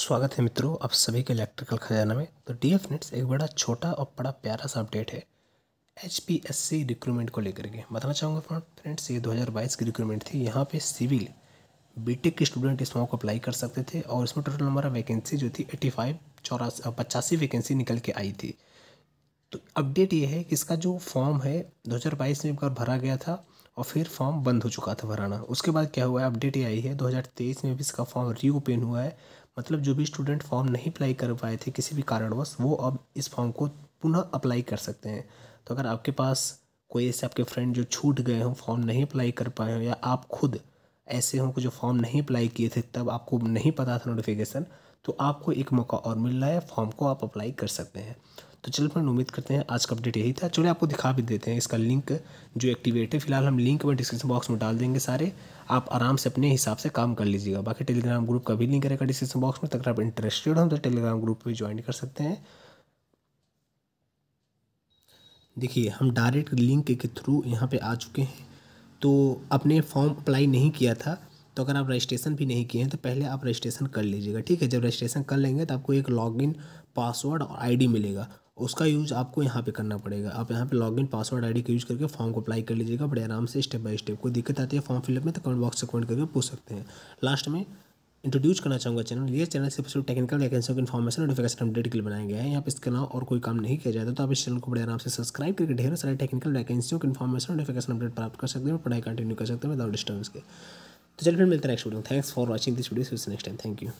स्वागत है मित्रों आप सभी के इलेक्ट्रिकल खजाना में तो डी एफ नेट्स एक बड़ा छोटा और बड़ा प्यारा सा अपडेट है H P S C recruitment को लेकर के बताना चाहूँगा फ्रेंड्स ये 2022 की रिक्रूटमेंट थी यहाँ पे सिविल बीटेक e के स्टूडेंट इस फॉर्म को अप्लाई कर सकते थे और इसमें टोटल हमारा वैकेंसी जो थी एट्टी फाइव चौरासी पचासी वैकेंसी निकल के आई थी तो अपडेट ये है कि इसका जो फॉर्म है बाईस में एक बार भरा गया था और फिर फॉर्म बंद हो चुका था भराना उसके बाद क्या हुआ है अपडेट ये आई है 2023 में भी इसका फॉर्म रीओपन हुआ है मतलब जो भी स्टूडेंट फॉर्म नहीं अप्लाई कर पाए थे किसी भी कारणवश वो अब इस फॉर्म को पुनः अप्लाई कर सकते हैं तो अगर आपके पास कोई ऐसे आपके फ्रेंड जो छूट गए हों फॉर्म नहीं अप्लाई कर पाए हों या आप खुद ऐसे हों जो फॉर्म नहीं अप्लाई किए थे तब आपको नहीं पता था नोटिफिकेशन तो आपको एक मौका और मिल रहा है फॉर्म को आप अप्लाई कर सकते हैं तो चलो फ्रेंड उम्मीद करते हैं आज का अपडेट यही था चलिए आपको दिखा भी देते हैं इसका लिंक जो एक्टिवेट है फिलहाल हम लिंक में डिस्क्रिप्शन बॉक्स में डाल देंगे सारे आप आराम से अपने हिसाब से काम कर लीजिएगा बाकी टेलीग्राम ग्रुप का भी लिंक रहेगा डिस्क्रिप्शन बॉक्स में तक आप इंटरेस्टेड हो तो टेलीग्राम ग्रुप भी ज्वाइन कर सकते हैं देखिए हम डायरेक्ट लिंक के थ्रू यहाँ पर आ चुके हैं तो आपने फॉर्म अप्लाई नहीं किया था तो अगर आप रजिस्ट्रेशन भी नहीं किए हैं तो पहले आप रजिस्ट्रेशन कर लीजिएगा ठीक है जब रजिस्ट्रेशन कर लेंगे तो आपको एक लॉगिन पासवर्ड और आईडी मिलेगा उसका यूज़ आपको यहाँ पे करना पड़ेगा आप यहाँ पे लॉगिन पासवर्ड आईडी का यूज़ करके फॉर्म को अप्लाई कर लीजिएगा बड़े आराम से स्टेप बाय स्टेप कोई दिक्कत आती है फॉर्म फिलअप में तो कमेंट बॉक्स से कमेंट करके पूछ सकते हैं लास्ट में इंट्रोड्यूस करना चाहूँगा चैनल ये चैनल सिर्फ सिर्फ टेक्निकल वैकेंसी की इन्फॉर्मेशन नोटिफिकेशन अपडेट के लिए बनाया गया है यहाँ पे इसके अलावा और कोई काम नहीं किया जाता तो आप इस चैनल को बड़े आराम से सब्सक्राइब करके ढेर सारे टेक्निकल वैकेंसी की इन्फॉर्मेशन नोटिफिकेशन अपडेट प्राप्त कर सकते हैं और पढ़ाई कंटिन्यू कर सकते हैं विदाउट डिस्टर्बेंस के तो चलिए फिर मिलते हैं next video thanks for watching this video next time thank you